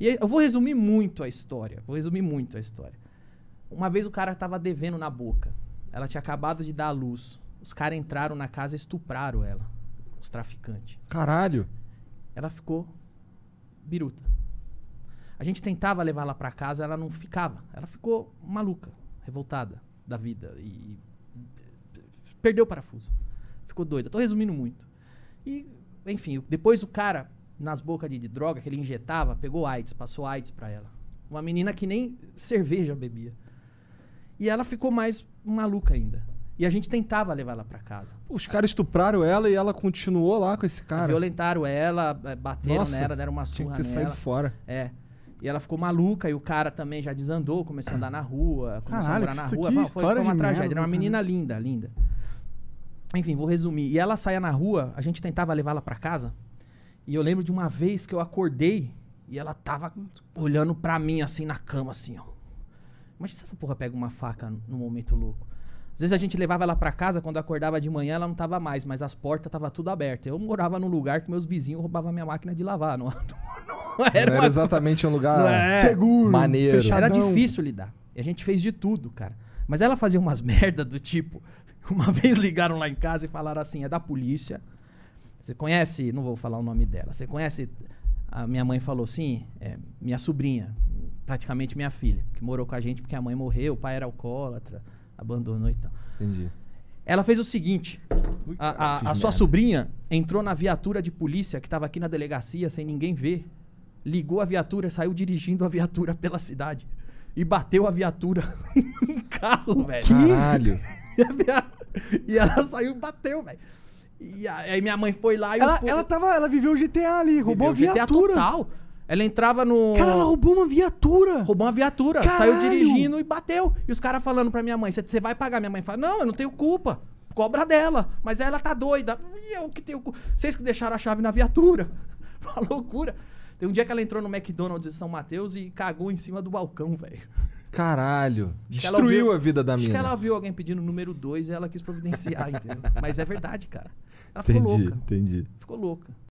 E eu vou resumir muito a história. Vou resumir muito a história. Uma vez o cara tava devendo na boca. Ela tinha acabado de dar à luz. Os caras entraram na casa e estupraram ela. Os traficantes. Caralho! Ela ficou biruta. A gente tentava levar ela para casa, ela não ficava. Ela ficou maluca, revoltada da vida e perdeu o parafuso. Ficou doida. Tô resumindo muito. E, enfim, depois o cara nas bocas de, de, droga que ele injetava, pegou AIDS, passou AIDS para ela. Uma menina que nem cerveja bebia. E ela ficou mais maluca ainda. E a gente tentava levar ela para casa. Os caras estupraram ela e ela continuou lá com esse cara. Violentaram ela, é, bateram Nossa, nela, deram uma surra tinha que ter nela. saído fora. É. E ela ficou maluca e o cara também já desandou, começou a andar na rua, começou Caralho, a morar na rua. Foi, foi, uma tragédia. Merda, Era uma menina linda, linda. Enfim, vou resumir. E ela saía na rua, a gente tentava levá-la para casa e eu lembro de uma vez que eu acordei e ela tava olhando pra mim assim na cama, assim, ó. Imagina se essa porra pega uma faca num momento louco. Às vezes a gente levava ela para casa, quando acordava de manhã ela não tava mais, mas as portas tava tudo aberta. Eu morava num lugar que meus vizinhos roubavam minha máquina de lavar. Não, não, não era, não era exatamente um lugar é, seguro, maneiro. Fechadão. Era difícil lidar. E a gente fez de tudo, cara. Mas ela fazia umas merda do tipo... Uma vez ligaram lá em casa e falaram assim, é da polícia... Você conhece, não vou falar o nome dela, você conhece. A minha mãe falou, sim, é, minha sobrinha, praticamente minha filha, que morou com a gente porque a mãe morreu, o pai era alcoólatra, abandonou e tal. Entendi. Ela fez o seguinte: a, a, a sua sobrinha entrou na viatura de polícia que estava aqui na delegacia sem ninguém ver, ligou a viatura, saiu dirigindo a viatura pela cidade e bateu a viatura num carro, velho. Caralho! E, a, e ela saiu e bateu, velho. E aí minha mãe foi lá e ela, os... ela tava, ela viveu o GTA ali, roubou viveu a viatura. GTA total. Ela entrava no. Cara, ela roubou uma viatura. Roubou uma viatura. Caralho. Saiu dirigindo e bateu. E os caras falando pra minha mãe: Você vai pagar? Minha mãe fala: Não, eu não tenho culpa. Cobra dela. Mas ela tá doida. E eu que tenho culpa. Vocês que deixaram a chave na viatura. Uma loucura. Tem um dia que ela entrou no McDonald's de São Mateus e cagou em cima do balcão, velho. Caralho. Destruiu viu, a vida da minha. Acho que ela viu alguém pedindo o número 2 e ela quis providenciar, entendeu? Mas é verdade, cara. Ela ficou entendi, louca. Entendi. Ficou louca.